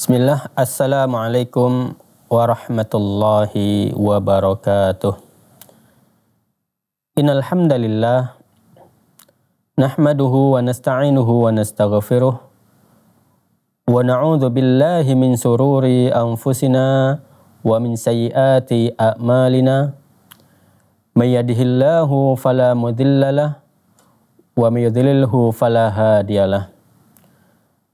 Bismillah, Assalamualaikum warahmatullahi wabarakatuh. Innalhamdalillah, nahmaduhu wa nasta'inuhu wa nastaghfiruh, wa na'udhu billahi min sururi anfusina wa min sayyati a'malina. Man yahdihillahu fala wa man yudlilhu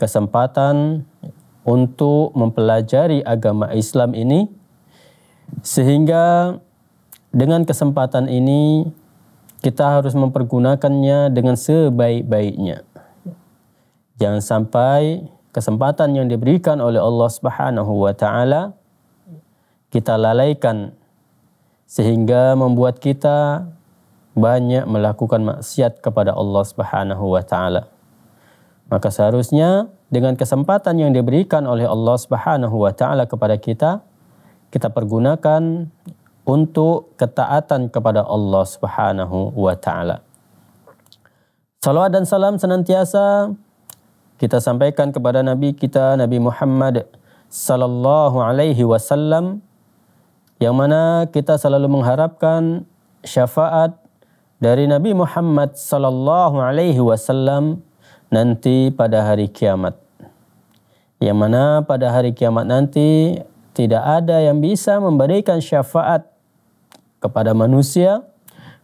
kesempatan untuk mempelajari agama Islam ini sehingga dengan kesempatan ini kita harus mempergunakannya dengan sebaik-baiknya. Jangan sampai kesempatan yang diberikan oleh Allah Subhanahu wa taala kita lalaikan sehingga membuat kita banyak melakukan maksiat kepada Allah Subhanahu wa taala. Maka seharusnya dengan kesempatan yang diberikan oleh Allah Subhanahu wa taala kepada kita, kita pergunakan untuk ketaatan kepada Allah Subhanahu wa taala. Salawat dan salam senantiasa kita sampaikan kepada nabi kita Nabi Muhammad sallallahu alaihi wasallam yang mana kita selalu mengharapkan syafaat dari Nabi Muhammad sallallahu alaihi wasallam nanti pada hari kiamat. Yang mana pada hari kiamat nanti tidak ada yang bisa memberikan syafaat kepada manusia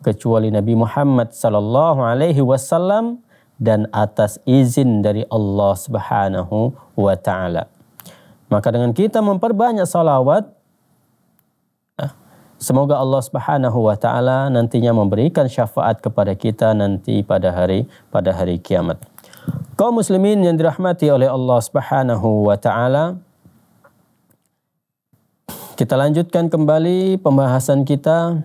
kecuali Nabi Muhammad sallallahu alaihi wasallam dan atas izin dari Allah Subhanahu wa taala. Maka dengan kita memperbanyak salawat ah, Semoga Allah Subhanahu wa taala nantinya memberikan syafaat kepada kita nanti pada hari pada hari kiamat. Kaum muslimin yang dirahmati oleh Allah Subhanahu wa taala. Kita lanjutkan kembali pembahasan kita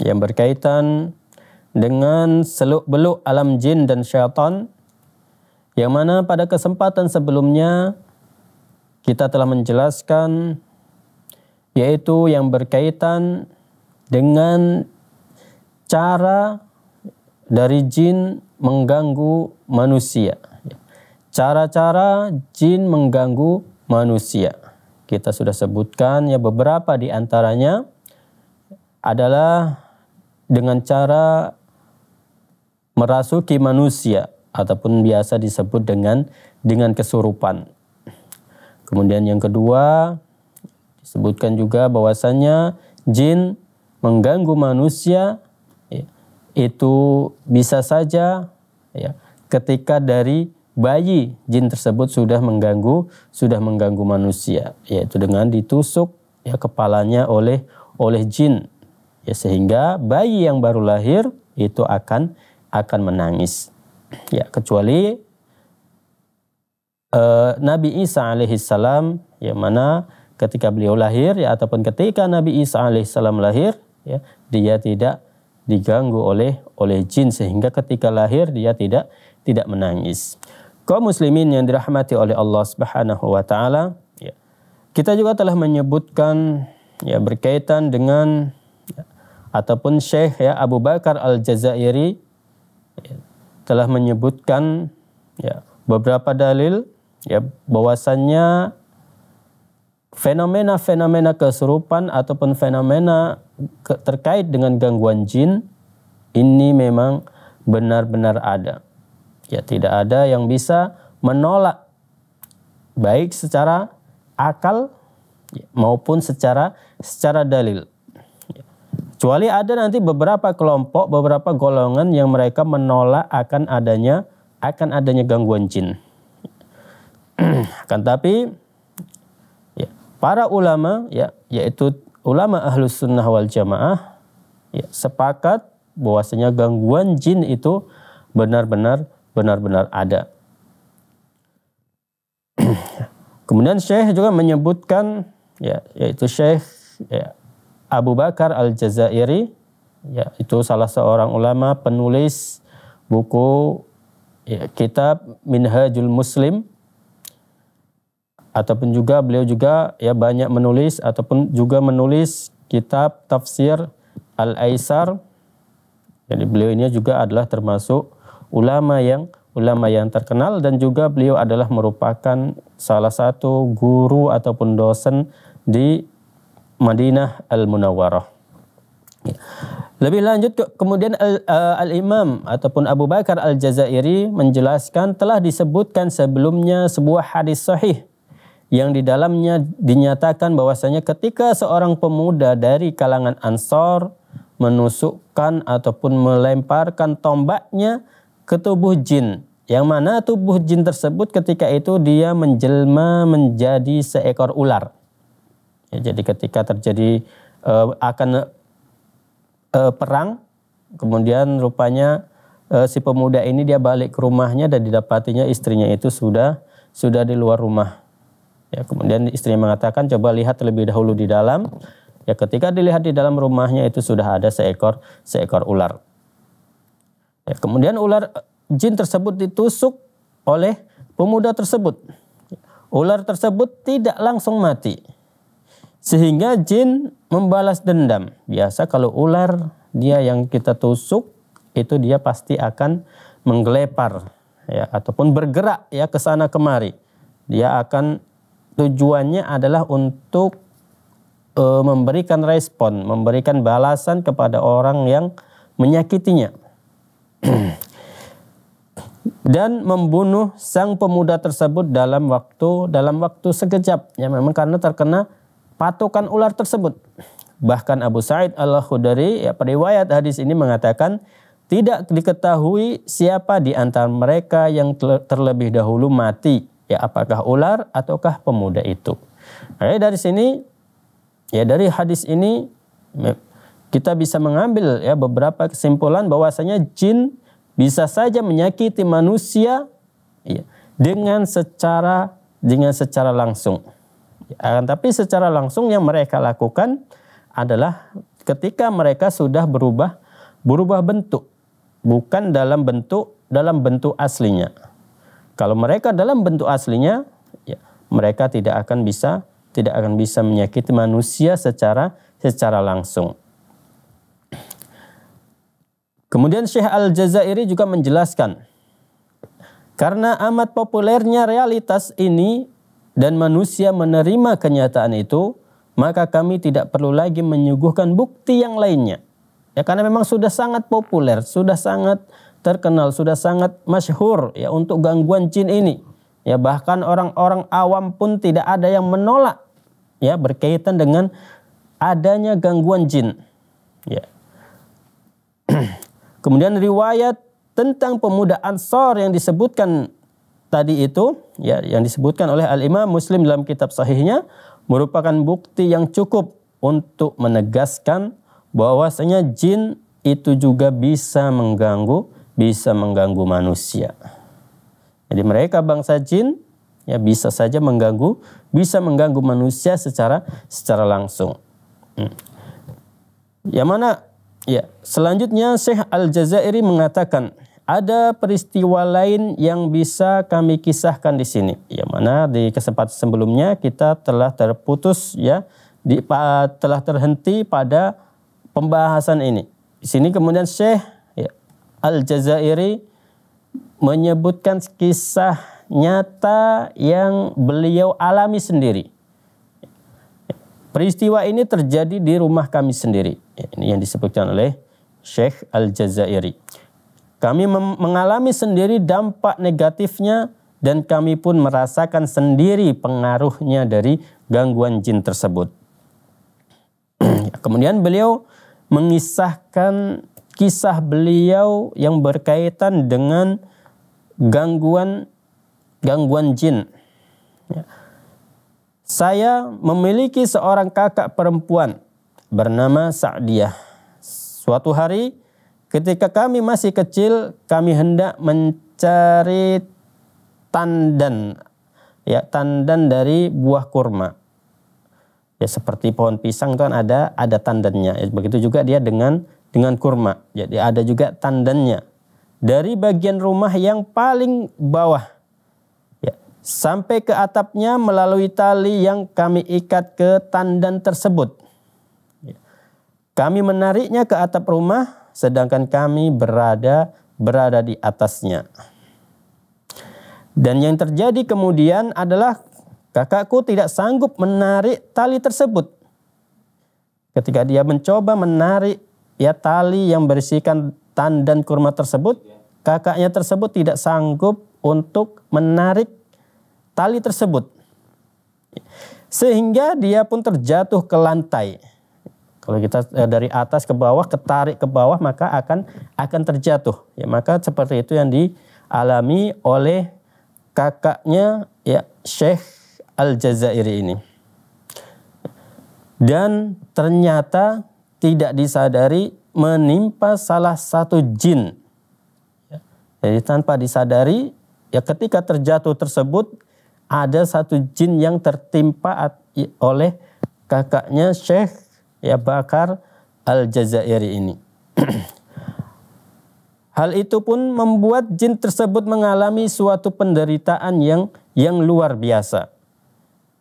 yang berkaitan dengan seluk-beluk alam jin dan syaitan yang mana pada kesempatan sebelumnya kita telah menjelaskan yaitu yang berkaitan dengan cara dari jin mengganggu manusia. Cara-cara jin mengganggu manusia. Kita sudah sebutkan ya beberapa di antaranya adalah dengan cara merasuki manusia ataupun biasa disebut dengan dengan kesurupan. Kemudian yang kedua disebutkan juga bahwasanya jin mengganggu manusia itu bisa saja ya ketika dari bayi jin tersebut sudah mengganggu sudah mengganggu manusia yaitu dengan ditusuk ya kepalanya oleh oleh jin ya sehingga bayi yang baru lahir itu akan akan menangis ya kecuali eh, Nabi Isa alaihissalam ya mana ketika beliau lahir ya ataupun ketika Nabi Isa alaihissalam lahir ya dia tidak diganggu oleh oleh jin sehingga ketika lahir dia tidak tidak menangis. Kau muslimin yang dirahmati oleh Allah Subhanahu wa taala, ya. Kita juga telah menyebutkan ya berkaitan dengan ya, ataupun Syekh ya Abu Bakar Al-Jazairi ya, telah menyebutkan ya beberapa dalil ya bahwasannya fenomena-fenomena keserupan ataupun fenomena terkait dengan gangguan jin ini memang benar-benar ada. Ya, tidak ada yang bisa menolak baik secara akal maupun secara secara dalil. Ya. Kecuali ada nanti beberapa kelompok, beberapa golongan yang mereka menolak akan adanya akan adanya gangguan jin. kan tapi ya, para ulama ya yaitu ulama ahlus sunnah wal jamaah ya, sepakat bahwasanya gangguan jin itu benar-benar benar-benar ada. Kemudian Syekh juga menyebutkan ya yaitu Syekh ya, Abu Bakar Al-Jazairi ya itu salah seorang ulama penulis buku ya, kitab Minhajul Muslim ataupun juga beliau juga ya banyak menulis ataupun juga menulis kitab tafsir Al-Aisar. Jadi beliau ini juga adalah termasuk ulama yang ulama yang terkenal dan juga beliau adalah merupakan salah satu guru ataupun dosen di Madinah Al-Munawwarah. Ya. Lebih lanjut kemudian eh, Al-Imam ataupun Abu Bakar Al-Jazairi menjelaskan telah disebutkan sebelumnya sebuah hadis sahih yang di dalamnya dinyatakan bahwasanya ketika seorang pemuda dari kalangan Ansor menusukkan ataupun melemparkan tombaknya ke tubuh jin yang mana tubuh jin tersebut ketika itu dia menjelma menjadi seekor ular. Ya, jadi ketika terjadi uh, akan uh, perang kemudian rupanya uh, si pemuda ini dia balik ke rumahnya dan didapatinya istrinya itu sudah sudah di luar rumah. Ya, kemudian istrinya mengatakan coba lihat terlebih dahulu di dalam. Ya, ketika dilihat di dalam rumahnya itu sudah ada seekor seekor ular. Ya, kemudian ular jin tersebut ditusuk oleh pemuda tersebut. Ular tersebut tidak langsung mati. Sehingga jin membalas dendam. Biasa kalau ular dia yang kita tusuk itu dia pasti akan menggelepar ya ataupun bergerak ya ke sana kemari. Dia akan tujuannya adalah untuk e, memberikan respon, memberikan balasan kepada orang yang menyakitinya. dan membunuh sang pemuda tersebut dalam waktu dalam waktu sekejap ya memang karena terkena patokan ular tersebut. Bahkan Abu Sa'id al Khudari ya periwayat hadis ini mengatakan tidak diketahui siapa di antara mereka yang terlebih dahulu mati ya apakah ular ataukah pemuda itu. Nah, dari sini ya dari hadis ini kita bisa mengambil ya beberapa kesimpulan bahwasanya jin bisa saja menyakiti manusia ya, dengan secara dengan secara langsung. ya, tapi secara langsung yang mereka lakukan adalah ketika mereka sudah berubah berubah bentuk bukan dalam bentuk dalam bentuk aslinya kalau mereka dalam bentuk aslinya, ya, mereka tidak akan bisa tidak akan bisa menyakiti manusia secara secara langsung. Kemudian Syekh Al-Jazairi juga menjelaskan karena amat populernya realitas ini dan manusia menerima kenyataan itu, maka kami tidak perlu lagi menyuguhkan bukti yang lainnya. Ya karena memang sudah sangat populer, sudah sangat terkenal, sudah sangat masyhur ya untuk gangguan jin ini. Ya bahkan orang-orang awam pun tidak ada yang menolak ya berkaitan dengan adanya gangguan jin. Ya. Kemudian riwayat tentang pemuda Ansor yang disebutkan tadi itu ya yang disebutkan oleh Al-Imam Muslim dalam kitab sahihnya merupakan bukti yang cukup untuk menegaskan bahwasanya jin itu juga bisa mengganggu bisa mengganggu manusia. Jadi mereka bangsa jin ya bisa saja mengganggu, bisa mengganggu manusia secara secara langsung. Hmm. Yang mana ya, selanjutnya Syekh Al-Jazairi mengatakan ada peristiwa lain yang bisa kami kisahkan di sini. Ya mana di kesempatan sebelumnya kita telah terputus ya, di, telah terhenti pada pembahasan ini. Di sini kemudian Syekh Al-Jazairi menyebutkan kisah nyata yang beliau alami sendiri. Peristiwa ini terjadi di rumah kami sendiri. Ini yang disebutkan oleh Sheikh Al-Jazairi. Kami mengalami sendiri dampak negatifnya dan kami pun merasakan sendiri pengaruhnya dari gangguan jin tersebut. Kemudian beliau mengisahkan kisah beliau yang berkaitan dengan gangguan gangguan jin. Ya. Saya memiliki seorang kakak perempuan bernama Sa'diyah. Suatu hari ketika kami masih kecil, kami hendak mencari tandan ya tandan dari buah kurma. Ya seperti pohon pisang itu kan ada ada tandannya. begitu juga dia dengan dengan kurma. Jadi ada juga tandannya. Dari bagian rumah yang paling bawah ya, sampai ke atapnya melalui tali yang kami ikat ke tandan tersebut. Ya. Kami menariknya ke atap rumah sedangkan kami berada berada di atasnya. Dan yang terjadi kemudian adalah kakakku tidak sanggup menarik tali tersebut. Ketika dia mencoba menarik ya tali yang berisikan tandan kurma tersebut, kakaknya tersebut tidak sanggup untuk menarik tali tersebut. Sehingga dia pun terjatuh ke lantai. Kalau kita eh, dari atas ke bawah, ketarik ke bawah, maka akan akan terjatuh. Ya, maka seperti itu yang dialami oleh kakaknya ya Syekh Al Jazairi ini. Dan ternyata tidak disadari menimpa salah satu jin. Ya, jadi tanpa disadari, ya ketika terjatuh tersebut ada satu jin yang tertimpa oleh kakaknya Syekh ya Bakar Al-Jazairi ini. Hal itu pun membuat jin tersebut mengalami suatu penderitaan yang yang luar biasa.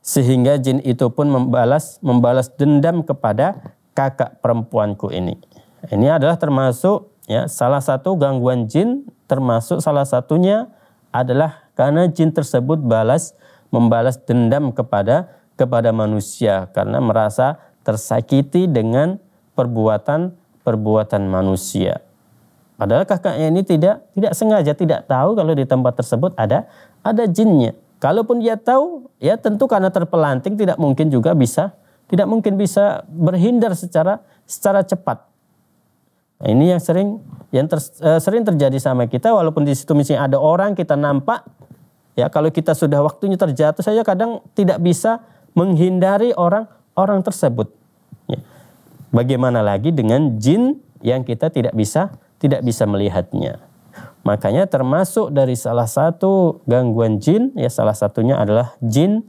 Sehingga jin itu pun membalas membalas dendam kepada kakak perempuanku ini. Ini adalah termasuk ya salah satu gangguan jin termasuk salah satunya adalah karena jin tersebut balas membalas dendam kepada kepada manusia karena merasa tersakiti dengan perbuatan perbuatan manusia. Padahal kakaknya ini tidak tidak sengaja tidak tahu kalau di tempat tersebut ada ada jinnya. Kalaupun dia tahu, ya tentu karena terpelanting tidak mungkin juga bisa tidak mungkin bisa berhindar secara secara cepat. Nah, ini yang sering yang ter, uh, sering terjadi sama kita walaupun di situ misalnya ada orang kita nampak ya kalau kita sudah waktunya terjatuh saja kadang tidak bisa menghindari orang orang tersebut. Ya. Bagaimana lagi dengan jin yang kita tidak bisa tidak bisa melihatnya. Makanya termasuk dari salah satu gangguan jin ya salah satunya adalah jin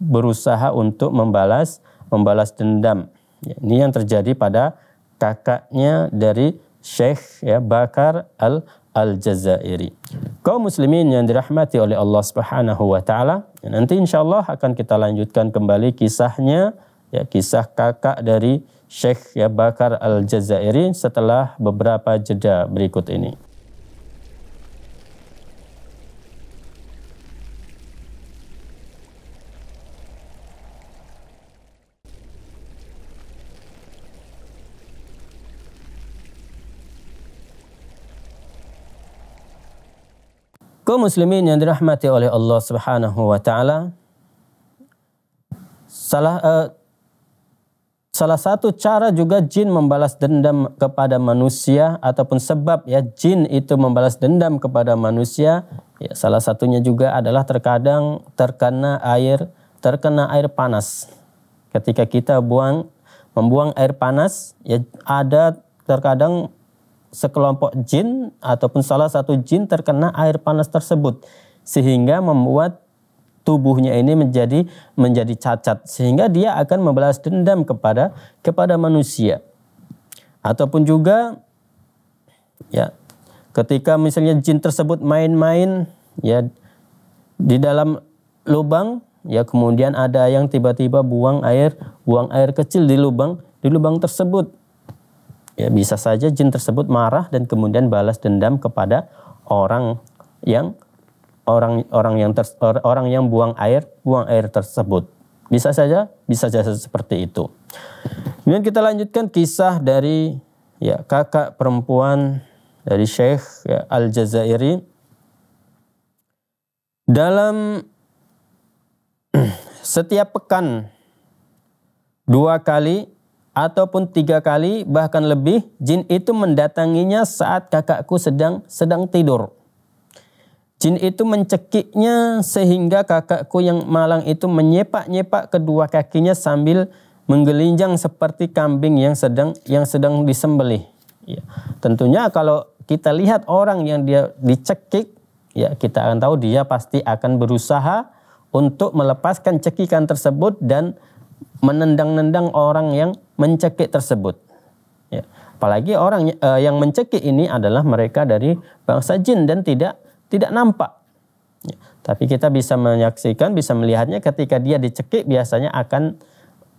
berusaha untuk membalas membalas dendam. Ya, ini yang terjadi pada kakaknya dari Syekh ya, Bakar al Al-Jazairi. Kaum muslimin yang dirahmati oleh Allah Subhanahu wa taala, ya, nanti insyaallah akan kita lanjutkan kembali kisahnya ya kisah kakak dari Syekh ya Bakar Al-Jazairi setelah beberapa jeda berikut ini. Kau muslimin yang dirahmati oleh Allah Subhanahu wa taala, salah uh, salah satu cara juga jin membalas dendam kepada manusia ataupun sebab ya jin itu membalas dendam kepada manusia, ya salah satunya juga adalah terkadang terkena air terkena air panas. Ketika kita buang membuang air panas, ya ada terkadang sekelompok jin ataupun salah satu jin terkena air panas tersebut sehingga membuat tubuhnya ini menjadi menjadi cacat sehingga dia akan membalas dendam kepada kepada manusia ataupun juga ya ketika misalnya jin tersebut main-main ya di dalam lubang ya kemudian ada yang tiba-tiba buang air buang air kecil di lubang di lubang tersebut Ya, bisa saja jin tersebut marah dan kemudian balas dendam kepada orang yang orang orang yang ter, orang yang buang air buang air tersebut. Bisa saja bisa saja seperti itu. Kemudian kita lanjutkan kisah dari ya kakak perempuan dari Syekh ya, Al-Jazairi dalam setiap pekan dua kali ataupun tiga kali bahkan lebih jin itu mendatanginya saat kakakku sedang sedang tidur. Jin itu mencekiknya sehingga kakakku yang malang itu menyepak-nyepak kedua kakinya sambil menggelinjang seperti kambing yang sedang yang sedang disembelih. Ya. Tentunya kalau kita lihat orang yang dia dicekik, ya kita akan tahu dia pasti akan berusaha untuk melepaskan cekikan tersebut dan menendang-nendang orang yang mencekik tersebut. Ya. Apalagi orang uh, yang mencekik ini adalah mereka dari bangsa jin dan tidak tidak nampak. Ya. Tapi kita bisa menyaksikan, bisa melihatnya ketika dia dicekik biasanya akan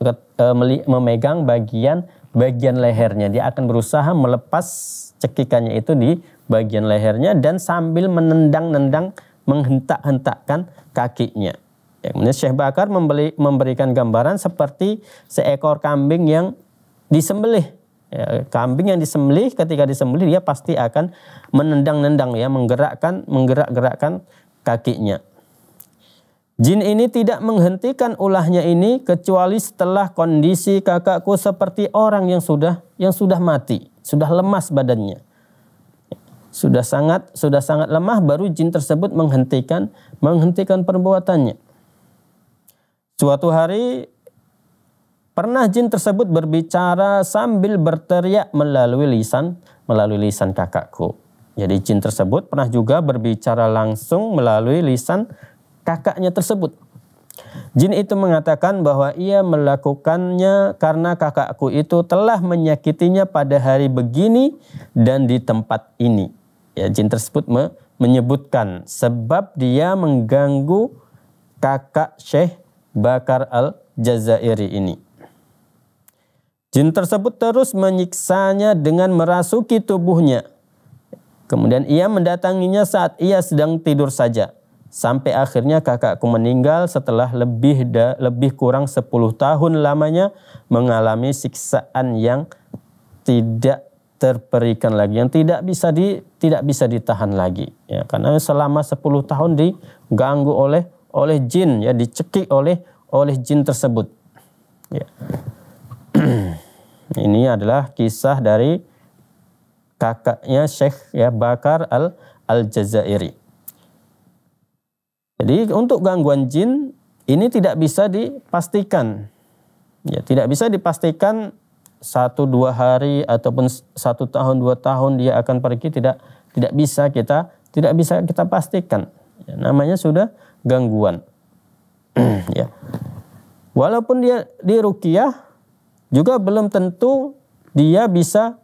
uh, memegang bagian bagian lehernya. Dia akan berusaha melepas cekikannya itu di bagian lehernya dan sambil menendang-nendang menghentak-hentakkan kakinya. Ya, kemudian Syekh Bakar membeli, memberikan gambaran seperti seekor kambing yang disembelih. Ya, kambing yang disembelih ketika disembelih dia pasti akan menendang-nendang ya, menggerakkan menggerak-gerakkan kakinya. Jin ini tidak menghentikan ulahnya ini kecuali setelah kondisi kakakku seperti orang yang sudah yang sudah mati, sudah lemas badannya. Sudah sangat sudah sangat lemah baru jin tersebut menghentikan menghentikan perbuatannya. Suatu hari pernah jin tersebut berbicara sambil berteriak melalui lisan melalui lisan kakakku. Jadi jin tersebut pernah juga berbicara langsung melalui lisan kakaknya tersebut. Jin itu mengatakan bahwa ia melakukannya karena kakakku itu telah menyakitinya pada hari begini dan di tempat ini. Ya, jin tersebut me menyebutkan sebab dia mengganggu kakak Syekh Bakar al-Jazairi ini. Jin tersebut terus menyiksanya dengan merasuki tubuhnya. Kemudian ia mendatanginya saat ia sedang tidur saja. Sampai akhirnya kakakku meninggal setelah lebih da, lebih kurang 10 tahun lamanya mengalami siksaan yang tidak terperikan lagi yang tidak bisa di tidak bisa ditahan lagi ya karena selama 10 tahun diganggu oleh oleh jin ya dicekik oleh oleh jin tersebut. Ya. Ini adalah kisah dari kakaknya Syekh ya Bakar al Al-Jazairi. Jadi untuk gangguan jin ini tidak bisa dipastikan. Ya, tidak bisa dipastikan satu dua hari ataupun satu tahun dua tahun dia akan pergi tidak tidak bisa kita tidak bisa kita pastikan. Ya, namanya sudah gangguan. ya. Walaupun dia di ruqyah juga belum tentu dia bisa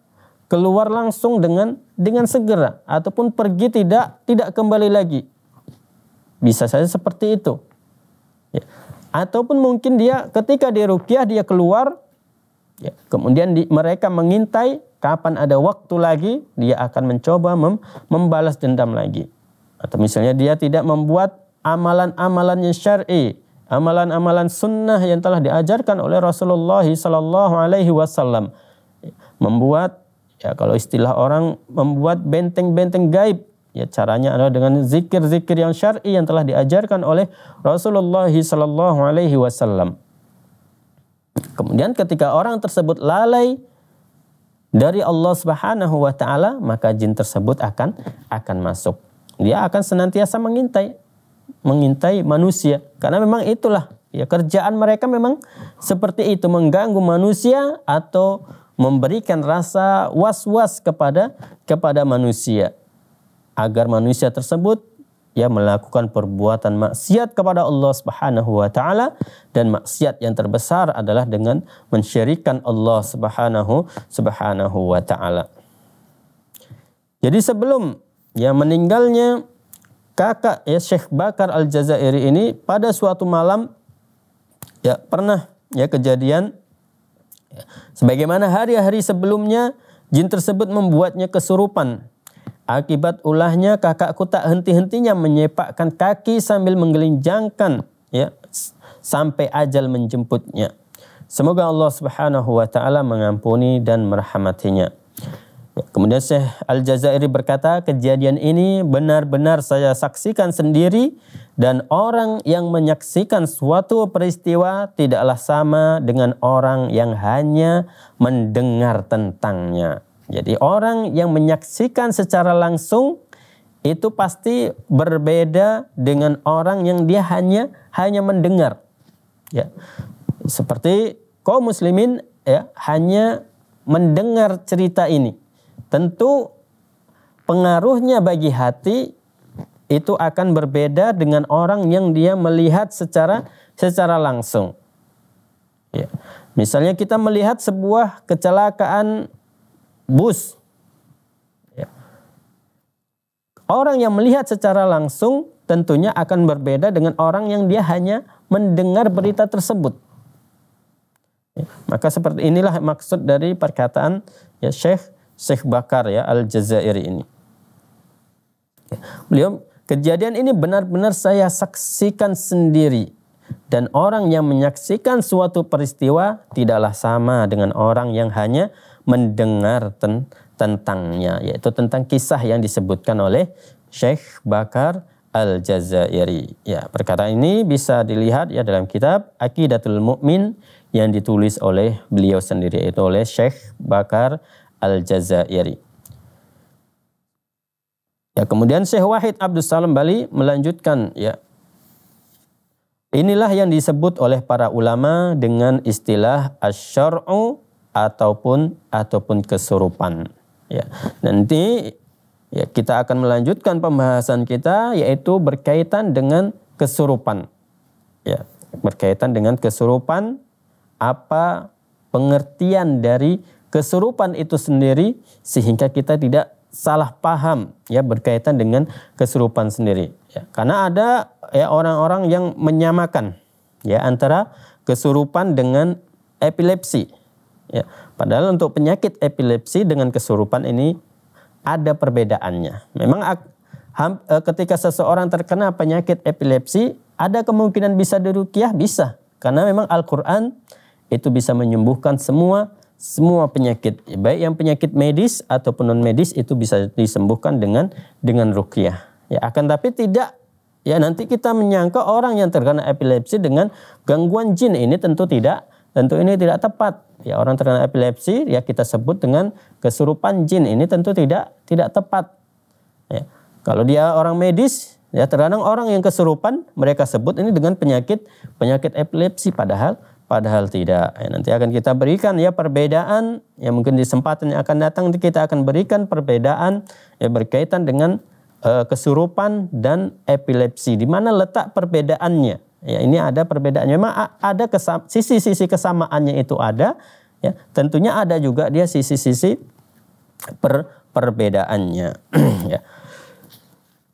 keluar langsung dengan dengan segera ataupun pergi tidak tidak kembali lagi. Bisa saja seperti itu. Ya. Ataupun mungkin dia ketika di ruqyah dia keluar ya. kemudian di, mereka mengintai kapan ada waktu lagi dia akan mencoba mem, membalas dendam lagi. Atau misalnya dia tidak membuat amalan-amalan yang syar'i, amalan-amalan sunnah yang telah diajarkan oleh Rasulullah Sallallahu Alaihi Wasallam, membuat ya kalau istilah orang membuat benteng-benteng gaib ya caranya adalah dengan zikir-zikir yang syar'i yang telah diajarkan oleh Rasulullah Sallallahu Alaihi Wasallam. Kemudian ketika orang tersebut lalai dari Allah Subhanahu wa taala, maka jin tersebut akan akan masuk. Dia akan senantiasa mengintai mengintai manusia karena memang itulah ya kerjaan mereka memang seperti itu mengganggu manusia atau memberikan rasa was-was kepada kepada manusia agar manusia tersebut ya melakukan perbuatan maksiat kepada Allah Subhanahu wa taala dan maksiat yang terbesar adalah dengan mensyirikan Allah Subhanahu Subhanahu wa taala. Jadi sebelum ya meninggalnya kakak ya Syekh Bakar Al-Jazairi ini pada suatu malam ya pernah ya kejadian ya, sebagaimana hari-hari sebelumnya jin tersebut membuatnya kesurupan Akibat ulahnya kakakku tak henti-hentinya menyepakkan kaki sambil menggelinjangkan ya sampai ajal menjemputnya. Semoga Allah Subhanahu wa taala mengampuni dan merahmatinya. Kemudian Syekh Al-Jazairi berkata, kejadian ini benar-benar saya saksikan sendiri dan orang yang menyaksikan suatu peristiwa tidaklah sama dengan orang yang hanya mendengar tentangnya. Jadi orang yang menyaksikan secara langsung itu pasti berbeda dengan orang yang dia hanya hanya mendengar. Ya. Seperti kaum muslimin ya hanya mendengar cerita ini tentu pengaruhnya bagi hati itu akan berbeda dengan orang yang dia melihat secara secara langsung. Ya. Misalnya kita melihat sebuah kecelakaan bus. Ya. Orang yang melihat secara langsung tentunya akan berbeda dengan orang yang dia hanya mendengar berita tersebut. Ya. Maka seperti inilah maksud dari perkataan ya Syekh Syekh Bakar ya Al-Jazairi ini. Beliau kejadian ini benar-benar saya saksikan sendiri dan orang yang menyaksikan suatu peristiwa tidaklah sama dengan orang yang hanya mendengar ten tentangnya yaitu tentang kisah yang disebutkan oleh Syekh Bakar Al-Jazairi. Ya, perkara ini bisa dilihat ya dalam kitab Aqidatul Mukmin yang ditulis oleh beliau sendiri yaitu oleh Syekh Bakar Al-Jazairi. Ya, kemudian Syekh Wahid Abdus Salam Bali melanjutkan ya. Inilah yang disebut oleh para ulama dengan istilah asy-syar'u ataupun ataupun kesurupan. Ya. Nanti ya kita akan melanjutkan pembahasan kita yaitu berkaitan dengan kesurupan. Ya, berkaitan dengan kesurupan apa pengertian dari kesurupan itu sendiri sehingga kita tidak salah paham ya berkaitan dengan kesurupan sendiri ya, karena ada ya orang-orang yang menyamakan ya antara kesurupan dengan epilepsi ya padahal untuk penyakit epilepsi dengan kesurupan ini ada perbedaannya memang e, ketika seseorang terkena penyakit epilepsi ada kemungkinan bisa dirukiah bisa karena memang Al-Qur'an itu bisa menyembuhkan semua semua penyakit baik yang penyakit medis atau non medis itu bisa disembuhkan dengan dengan rukyah ya akan tapi tidak ya nanti kita menyangka orang yang terkena epilepsi dengan gangguan jin ini tentu tidak tentu ini tidak tepat ya orang terkena epilepsi ya kita sebut dengan kesurupan jin ini tentu tidak tidak tepat ya kalau dia orang medis ya terkadang orang yang kesurupan mereka sebut ini dengan penyakit penyakit epilepsi padahal padahal tidak. Ya, nanti akan kita berikan ya perbedaan, yang mungkin di kesempatan yang akan datang kita akan berikan perbedaan yang berkaitan dengan uh, kesurupan dan epilepsi. Di mana letak perbedaannya? Ya ini ada perbedaannya. Memang ada sisi-sisi kesam, kesamaannya itu ada. Ya tentunya ada juga dia sisi-sisi per, perbedaannya. ya.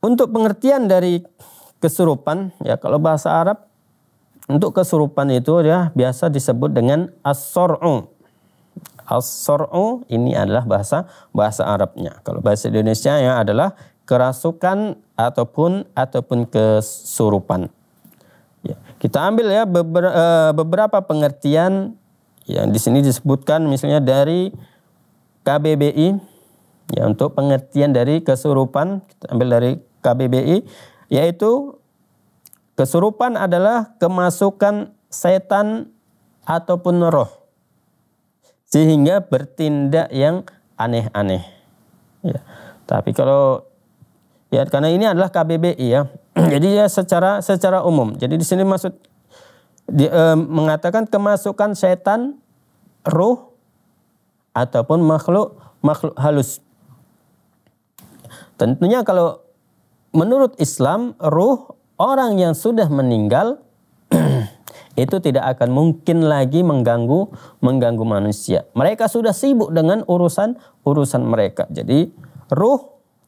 Untuk pengertian dari kesurupan, ya kalau bahasa Arab untuk kesurupan itu ya biasa disebut dengan as-sor'u. As-sor'u ini adalah bahasa bahasa Arabnya. Kalau bahasa Indonesia ya adalah kerasukan ataupun ataupun kesurupan. Ya, kita ambil ya beber, eh, beberapa pengertian yang di sini disebutkan misalnya dari KBBI ya untuk pengertian dari kesurupan kita ambil dari KBBI yaitu Kesurupan adalah kemasukan setan ataupun roh. Sehingga bertindak yang aneh-aneh. Ya. Tapi kalau ya karena ini adalah KBBI ya. Jadi ya secara secara umum. Jadi di sini maksud di, e, mengatakan kemasukan setan, roh ataupun makhluk makhluk halus. Tentunya kalau menurut Islam ruh orang yang sudah meninggal itu tidak akan mungkin lagi mengganggu mengganggu manusia. Mereka sudah sibuk dengan urusan urusan mereka. Jadi ruh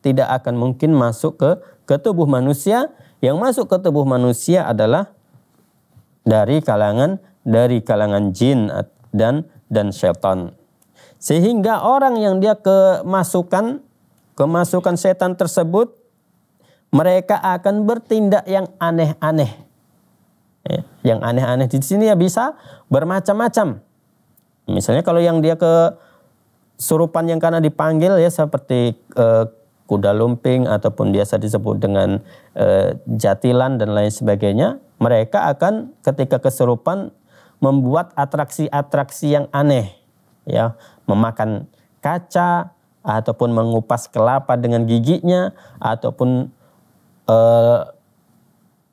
tidak akan mungkin masuk ke ke tubuh manusia. Yang masuk ke tubuh manusia adalah dari kalangan dari kalangan jin dan dan setan. Sehingga orang yang dia kemasukan kemasukan setan tersebut mereka akan bertindak yang aneh-aneh. Ya, yang aneh-aneh di sini ya bisa bermacam-macam. Misalnya kalau yang dia ke surupan yang karena dipanggil ya seperti eh, kuda lumping ataupun biasa disebut dengan eh, jatilan dan lain sebagainya, mereka akan ketika kesurupan membuat atraksi-atraksi yang aneh, ya, memakan kaca ataupun mengupas kelapa dengan giginya ataupun Eh,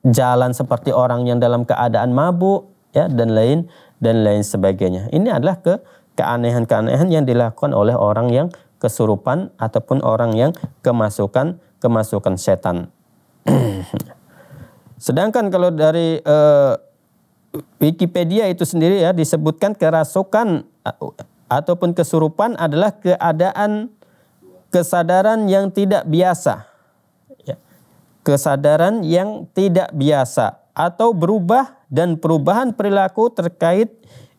jalan seperti orang yang dalam keadaan mabuk ya dan lain dan lain sebagainya. Ini adalah ke keanehan-keanehan yang dilakukan oleh orang yang kesurupan ataupun orang yang kemasukan kemasukan setan. Sedangkan kalau dari uh, Wikipedia itu sendiri ya disebutkan kerasukan eh, ataupun kesurupan adalah keadaan kesadaran yang tidak biasa kesadaran yang tidak biasa atau berubah dan perubahan perilaku terkait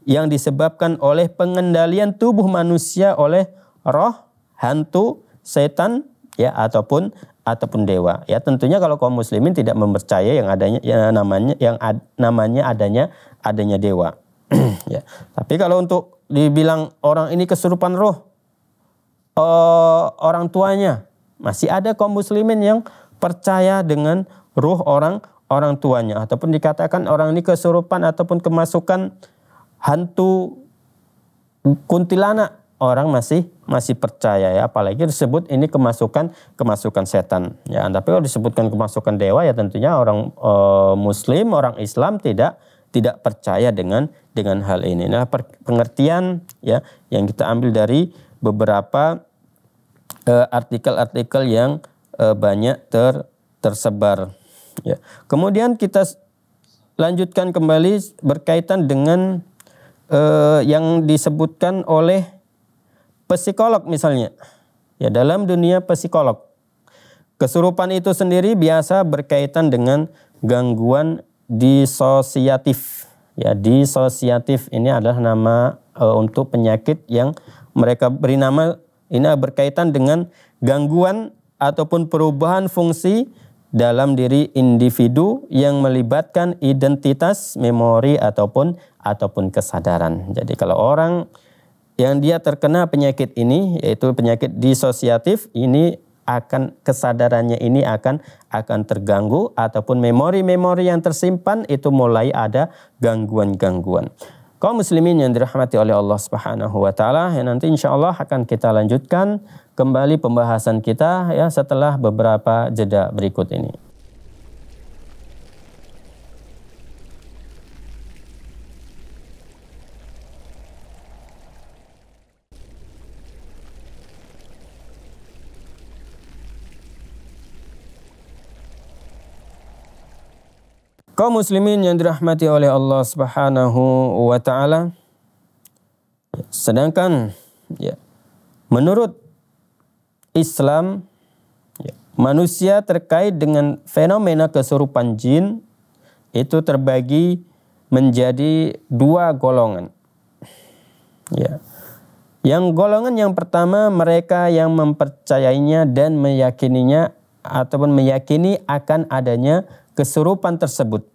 yang disebabkan oleh pengendalian tubuh manusia oleh roh, hantu, setan ya ataupun ataupun dewa. Ya tentunya kalau kaum muslimin tidak mempercaya yang adanya yang namanya yang ad, namanya adanya adanya dewa. ya. Tapi kalau untuk dibilang orang ini kesurupan roh uh, orang tuanya, masih ada kaum muslimin yang percaya dengan ruh orang orang tuanya ataupun dikatakan orang ini kesurupan ataupun kemasukan hantu kuntilanak orang masih masih percaya ya apalagi disebut ini kemasukan kemasukan setan ya tapi kalau disebutkan kemasukan dewa ya tentunya orang e, muslim orang Islam tidak tidak percaya dengan dengan hal ini nah per, pengertian ya yang kita ambil dari beberapa eh, artikel-artikel e, yang Eh, banyak ter, tersebar. Ya. Kemudian kita lanjutkan kembali berkaitan dengan e, yang disebutkan oleh psikolog misalnya. Ya, dalam dunia psikolog. Kesurupan itu sendiri biasa berkaitan dengan gangguan disosiatif. Ya, disosiatif ini adalah nama e, untuk penyakit yang mereka beri nama ini berkaitan dengan gangguan ataupun perubahan fungsi dalam diri individu yang melibatkan identitas, memori ataupun ataupun kesadaran. Jadi kalau orang yang dia terkena penyakit ini yaitu penyakit disosiatif ini akan kesadarannya ini akan akan terganggu ataupun memori-memori yang tersimpan itu mulai ada gangguan-gangguan kaum muslimin yang dirahmati oleh Allah Subhanahu wa taala yang nanti insya Allah akan kita lanjutkan kembali pembahasan kita ya setelah beberapa jeda berikut ini. Kaum muslimin yang dirahmati oleh Allah Subhanahu wa taala. Sedangkan ya, menurut Islam ya, manusia terkait dengan fenomena kesurupan jin itu terbagi menjadi dua golongan. Ya. Yang golongan yang pertama mereka yang mempercayainya dan meyakininya ataupun meyakini akan adanya kesurupan tersebut,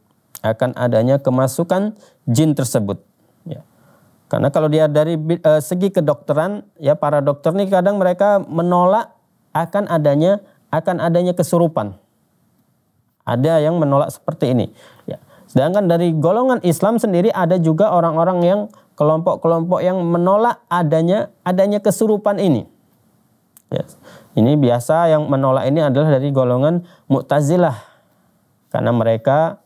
akan adanya kemasukan jin tersebut. Ya. Karena kalau dia dari e, segi kedokteran, ya para dokter nih kadang mereka menolak akan adanya akan adanya kesurupan. Ada yang menolak seperti ini. Ya. Sedangkan dari golongan Islam sendiri ada juga orang-orang yang kelompok-kelompok yang menolak adanya adanya kesurupan ini. Yes. Ya. Ini biasa yang menolak ini adalah dari golongan Mu'tazilah karena mereka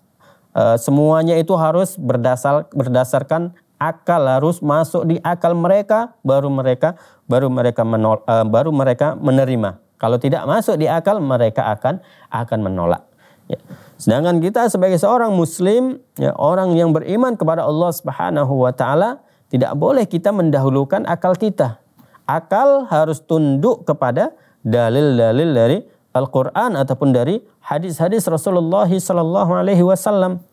e, semuanya itu harus berdasar berdasarkan akal harus masuk di akal mereka baru mereka baru mereka menol, e, baru mereka menerima. Kalau tidak masuk di akal mereka akan akan menolak. Ya. Sedangkan kita sebagai seorang muslim, ya, orang yang beriman kepada Allah Subhanahu wa taala, tidak boleh kita mendahulukan akal kita. Akal harus tunduk kepada dalil-dalil dari Al-Quran ataupun dari hadis-hadis Rasulullah Sallallahu Alaihi Wasallam.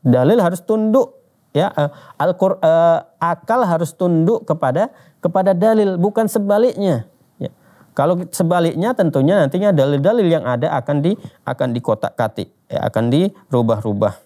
Dalil harus tunduk, ya al uh, eh, akal harus tunduk kepada kepada dalil, bukan sebaliknya. Ya. Kalau sebaliknya tentunya nantinya dalil-dalil yang ada akan di akan dikotak-katik, ya, akan dirubah-rubah.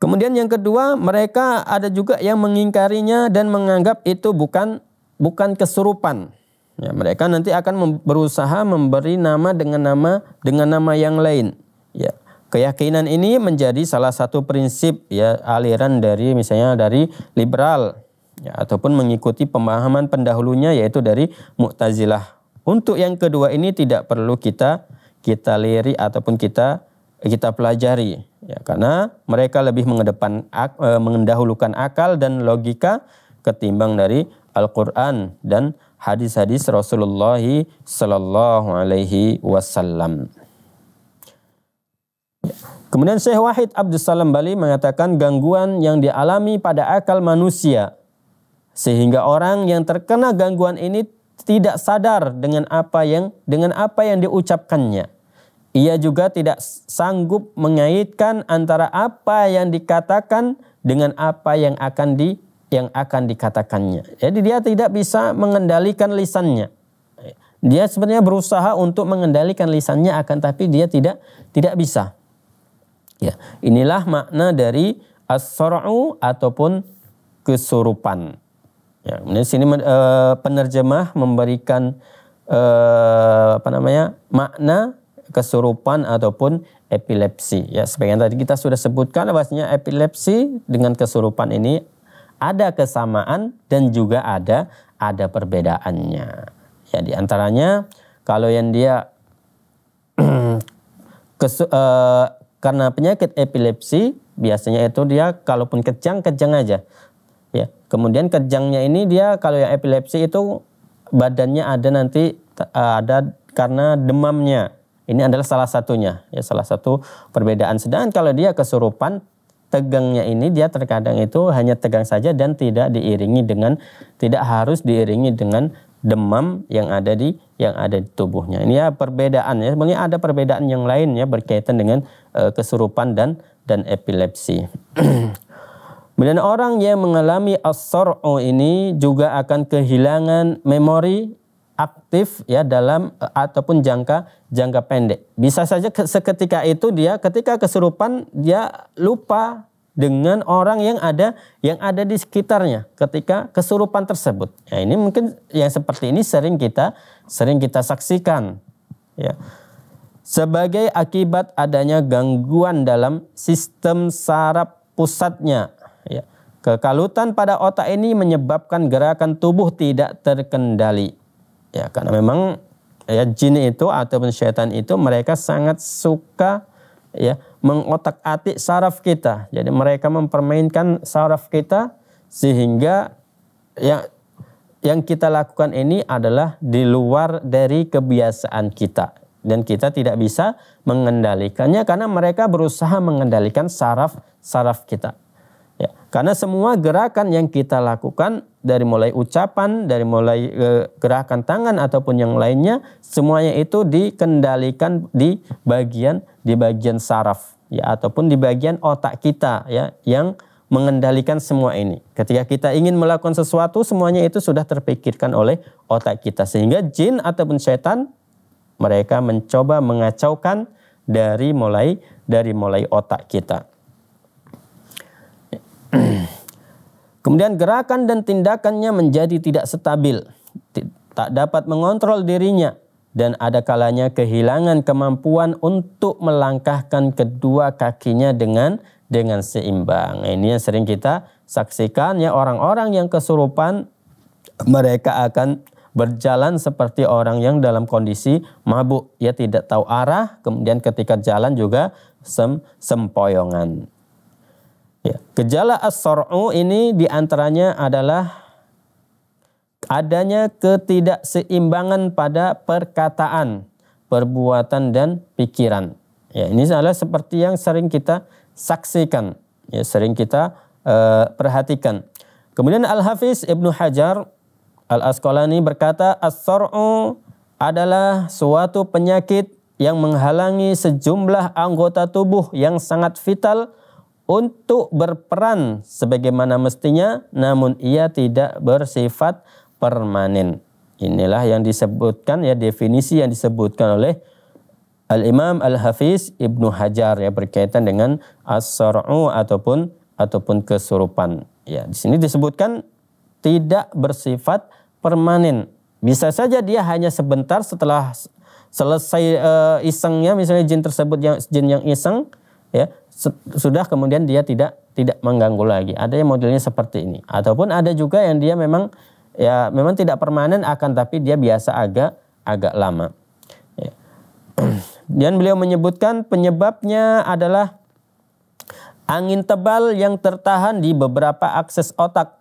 Kemudian yang kedua, mereka ada juga yang mengingkarinya dan menganggap itu bukan bukan kesurupan Ya, mereka nanti akan berusaha memberi nama dengan nama dengan nama yang lain. Ya, keyakinan ini menjadi salah satu prinsip ya aliran dari misalnya dari liberal ya, ataupun mengikuti pemahaman pendahulunya yaitu dari Mu'tazilah. Untuk yang kedua ini tidak perlu kita kita lirik ataupun kita kita pelajari ya karena mereka lebih mengedepan ak, eh, mengendahulukan akal dan logika ketimbang dari Al-Qur'an dan hadis-hadis Rasulullah Sallallahu Alaihi Wasallam. Kemudian Syekh Wahid Abdul Salam Bali mengatakan gangguan yang dialami pada akal manusia sehingga orang yang terkena gangguan ini tidak sadar dengan apa yang dengan apa yang diucapkannya. Ia juga tidak sanggup mengaitkan antara apa yang dikatakan dengan apa yang akan di, yang akan dikatakannya. Jadi dia tidak bisa mengendalikan lisannya. Dia sebenarnya berusaha untuk mengendalikan lisannya akan tapi dia tidak tidak bisa. Ya, inilah makna dari as ataupun kesurupan. Ya, di sini e, penerjemah memberikan e, apa namanya? makna kesurupan ataupun epilepsi. Ya, sebagian tadi kita sudah sebutkan bahwasanya epilepsi dengan kesurupan ini ada kesamaan dan juga ada ada perbedaannya. Ya di antaranya kalau yang dia kesu, eh, karena penyakit epilepsi biasanya itu dia kalaupun kejang kejang aja. Ya, kemudian kejangnya ini dia kalau yang epilepsi itu badannya ada nanti eh, ada karena demamnya. Ini adalah salah satunya, ya salah satu perbedaan. Sedangkan kalau dia kesurupan tegangnya ini dia terkadang itu hanya tegang saja dan tidak diiringi dengan tidak harus diiringi dengan demam yang ada di yang ada di tubuhnya. Ini ya perbedaannya. Sebenarnya ada perbedaan yang lainnya berkaitan dengan e, kesurupan dan dan epilepsi. Kemudian orang yang mengalami asor ini juga akan kehilangan memori aktif ya dalam eh, ataupun jangka jangka pendek. Bisa saja seketika itu dia ketika kesurupan dia lupa dengan orang yang ada yang ada di sekitarnya ketika kesurupan tersebut. Ya, ini mungkin yang seperti ini sering kita sering kita saksikan. Ya. Sebagai akibat adanya gangguan dalam sistem saraf pusatnya. Ya. Kekalutan pada otak ini menyebabkan gerakan tubuh tidak terkendali. Ya, karena memang ya jin itu ataupun syaitan itu mereka sangat suka ya mengotak-atik saraf kita. Jadi mereka mempermainkan saraf kita sehingga yang yang kita lakukan ini adalah di luar dari kebiasaan kita dan kita tidak bisa mengendalikannya karena mereka berusaha mengendalikan saraf saraf kita. Karena semua gerakan yang kita lakukan dari mulai ucapan, dari mulai eh, gerakan tangan ataupun yang lainnya, semuanya itu dikendalikan di bagian di bagian saraf ya ataupun di bagian otak kita ya yang mengendalikan semua ini. Ketika kita ingin melakukan sesuatu, semuanya itu sudah terpikirkan oleh otak kita sehingga jin ataupun setan mereka mencoba mengacaukan dari mulai dari mulai otak kita. Hmm. Kemudian gerakan dan tindakannya menjadi tidak stabil, tak dapat mengontrol dirinya dan ada kalanya kehilangan kemampuan untuk melangkahkan kedua kakinya dengan dengan seimbang. Nah, ini yang sering kita saksikan ya orang-orang yang kesurupan mereka akan berjalan seperti orang yang dalam kondisi mabuk, ya tidak tahu arah, kemudian ketika jalan juga sem sempoyongan. Ya, gejala as ini diantaranya adalah adanya ketidakseimbangan pada perkataan, perbuatan dan pikiran. Ya, ini adalah seperti yang sering kita saksikan, ya, sering kita uh, perhatikan. Kemudian Al-Hafiz Ibnu Hajar Al-Asqalani berkata, as adalah suatu penyakit yang menghalangi sejumlah anggota tubuh yang sangat vital." untuk berperan sebagaimana mestinya namun ia tidak bersifat permanen. Inilah yang disebutkan ya definisi yang disebutkan oleh Al-Imam Al-Hafiz Ibnu Hajar ya berkaitan dengan as ataupun ataupun kesurupan. Ya, di sini disebutkan tidak bersifat permanen. Bisa saja dia hanya sebentar setelah selesai uh, isengnya misalnya jin tersebut yang jin yang iseng ya sudah kemudian dia tidak tidak mengganggu lagi. Ada yang modelnya seperti ini. Ataupun ada juga yang dia memang ya memang tidak permanen akan tapi dia biasa agak agak lama. Ya. Dan beliau menyebutkan penyebabnya adalah angin tebal yang tertahan di beberapa akses otak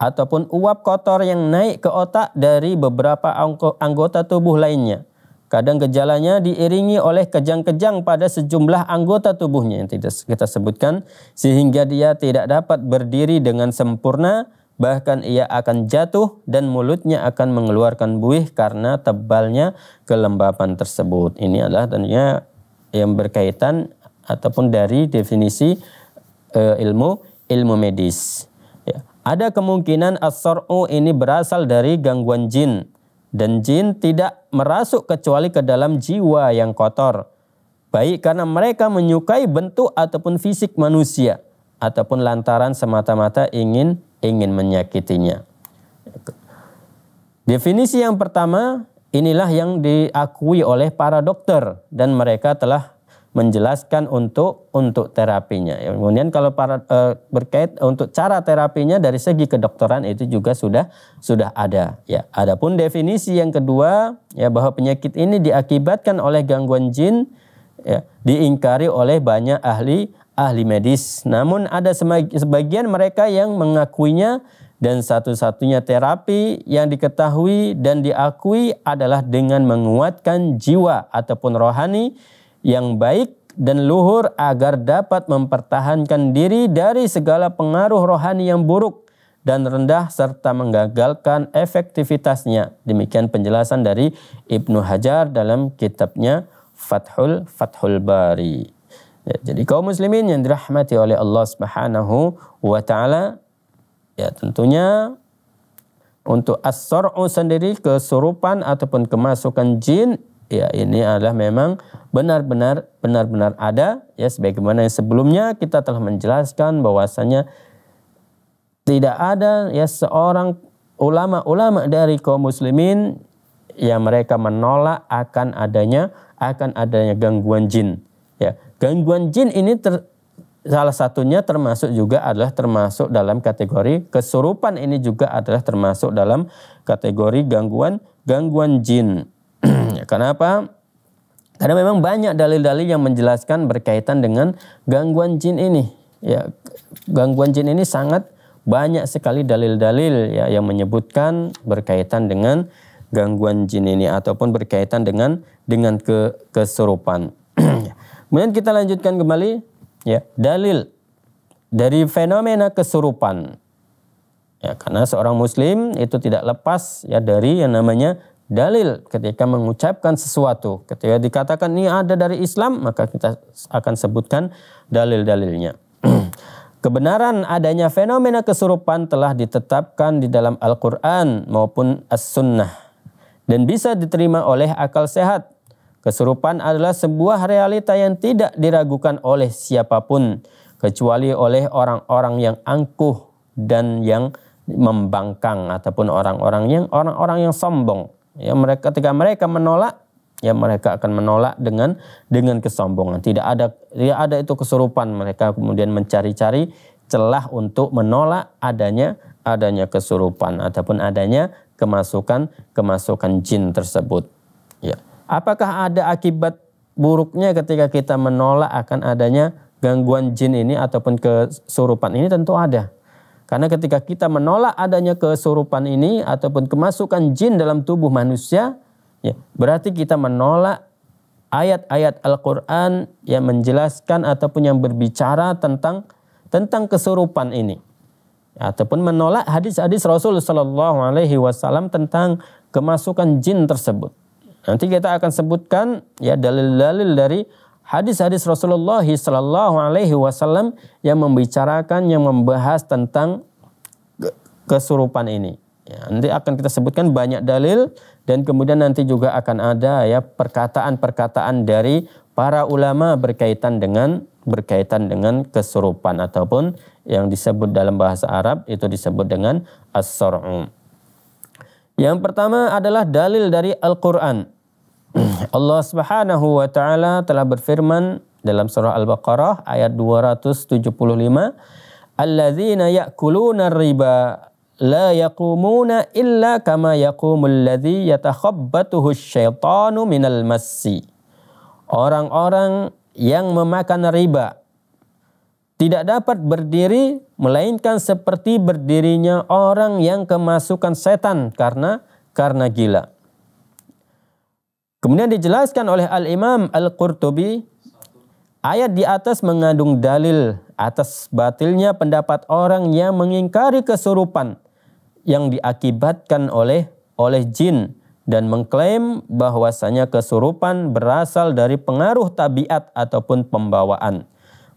ataupun uap kotor yang naik ke otak dari beberapa anggota tubuh lainnya. Kadang gejalanya diiringi oleh kejang-kejang pada sejumlah anggota tubuhnya yang tidak kita sebutkan sehingga dia tidak dapat berdiri dengan sempurna bahkan ia akan jatuh dan mulutnya akan mengeluarkan buih karena tebalnya kelembapan tersebut. Ini adalah tentunya yang berkaitan ataupun dari definisi uh, ilmu ilmu medis. Ya. Ada kemungkinan asor'u ini berasal dari gangguan jin dan jin tidak merasuk kecuali ke dalam jiwa yang kotor. Baik karena mereka menyukai bentuk ataupun fisik manusia ataupun lantaran semata-mata ingin ingin menyakitinya. Definisi yang pertama inilah yang diakui oleh para dokter dan mereka telah menjelaskan untuk untuk terapinya. Ya, kemudian kalau para, e, berkait untuk cara terapinya dari segi kedokteran itu juga sudah sudah ada. Ya, adapun definisi yang kedua ya bahwa penyakit ini diakibatkan oleh gangguan jin ya, diingkari oleh banyak ahli ahli medis. Namun ada sebagian mereka yang mengakuinya dan satu-satunya terapi yang diketahui dan diakui adalah dengan menguatkan jiwa ataupun rohani yang baik dan luhur agar dapat mempertahankan diri dari segala pengaruh rohani yang buruk dan rendah serta menggagalkan efektivitasnya. Demikian penjelasan dari Ibnu Hajar dalam kitabnya Fathul Fathul Bari. Ya, jadi kaum muslimin yang dirahmati oleh Allah Subhanahu wa taala ya tentunya untuk as sendiri kesurupan ataupun kemasukan jin ya ini adalah memang benar-benar benar-benar ada ya sebagaimana yang sebelumnya kita telah menjelaskan bahwasanya tidak ada ya seorang ulama-ulama dari kaum muslimin yang mereka menolak akan adanya akan adanya gangguan jin ya gangguan jin ini ter, salah satunya termasuk juga adalah termasuk dalam kategori kesurupan ini juga adalah termasuk dalam kategori gangguan gangguan jin Ya, kenapa? Karena memang banyak dalil-dalil yang menjelaskan berkaitan dengan gangguan jin ini. Ya, gangguan jin ini sangat banyak sekali dalil-dalil ya yang menyebutkan berkaitan dengan gangguan jin ini ataupun berkaitan dengan dengan ke, kesurupan. Kemudian kita lanjutkan kembali ya dalil dari fenomena kesurupan. Ya, karena seorang muslim itu tidak lepas ya dari yang namanya dalil ketika mengucapkan sesuatu. Ketika dikatakan ini ada dari Islam, maka kita akan sebutkan dalil-dalilnya. Kebenaran adanya fenomena kesurupan telah ditetapkan di dalam Al-Quran maupun As-Sunnah dan bisa diterima oleh akal sehat. Kesurupan adalah sebuah realita yang tidak diragukan oleh siapapun kecuali oleh orang-orang yang angkuh dan yang membangkang ataupun orang-orang yang orang-orang yang sombong ya mereka ketika mereka menolak ya mereka akan menolak dengan dengan kesombongan tidak ada tidak ada itu kesurupan mereka kemudian mencari-cari celah untuk menolak adanya adanya kesurupan ataupun adanya kemasukan kemasukan jin tersebut ya apakah ada akibat buruknya ketika kita menolak akan adanya gangguan jin ini ataupun kesurupan ini tentu ada karena ketika kita menolak adanya kesurupan ini ataupun kemasukan jin dalam tubuh manusia, ya, berarti kita menolak ayat-ayat Al-Qur'an yang menjelaskan ataupun yang berbicara tentang tentang kesurupan ini. ataupun menolak hadis-hadis Rasul Shallallahu alaihi wasallam tentang kemasukan jin tersebut. Nanti kita akan sebutkan ya dalil-dalil dari hadis-hadis Rasulullah Shallallahu Alaihi Wasallam yang membicarakan yang membahas tentang kesurupan ini. Ya, nanti akan kita sebutkan banyak dalil dan kemudian nanti juga akan ada ya perkataan-perkataan dari para ulama berkaitan dengan berkaitan dengan kesurupan ataupun yang disebut dalam bahasa Arab itu disebut dengan as surum Yang pertama adalah dalil dari Al-Qur'an. Allah Subhanahu wa taala telah berfirman dalam surah Al-Baqarah ayat 275, "Alladzina ya'kuluna riba la yaqumuna illa kama yaqumul ladzi yatakhabbatuhu syaitanu minal massi." Orang-orang yang memakan riba tidak dapat berdiri melainkan seperti berdirinya orang yang kemasukan setan karena karena gila. Kemudian dijelaskan oleh Al-Imam Al-Qurtubi, ayat di atas mengandung dalil atas batilnya pendapat orang yang mengingkari kesurupan yang diakibatkan oleh oleh jin dan mengklaim bahwasanya kesurupan berasal dari pengaruh tabiat ataupun pembawaan.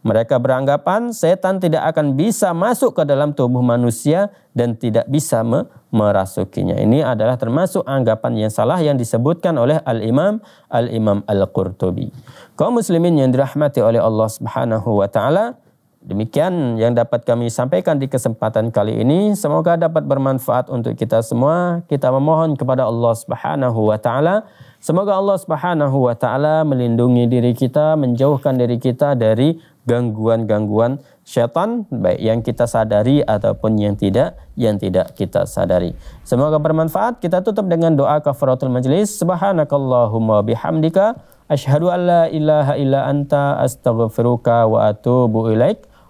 Mereka beranggapan setan tidak akan bisa masuk ke dalam tubuh manusia dan tidak bisa merasukinya. Ini adalah termasuk anggapan yang salah yang disebutkan oleh Al-Imam Al-Imam Al-Qurtubi. Kaum muslimin yang dirahmati oleh Allah Subhanahu wa taala, Demikian yang dapat kami sampaikan di kesempatan kali ini. Semoga dapat bermanfaat untuk kita semua. Kita memohon kepada Allah Subhanahu wa taala semoga Allah Subhanahu wa taala melindungi diri kita, menjauhkan diri kita dari gangguan-gangguan setan baik yang kita sadari ataupun yang tidak yang tidak kita sadari. Semoga bermanfaat. Kita tutup dengan doa kafaratul majelis. Subhanakallahumma bihamdika asyhadu an la ilaha illa anta astaghfiruka wa atubu ilaika.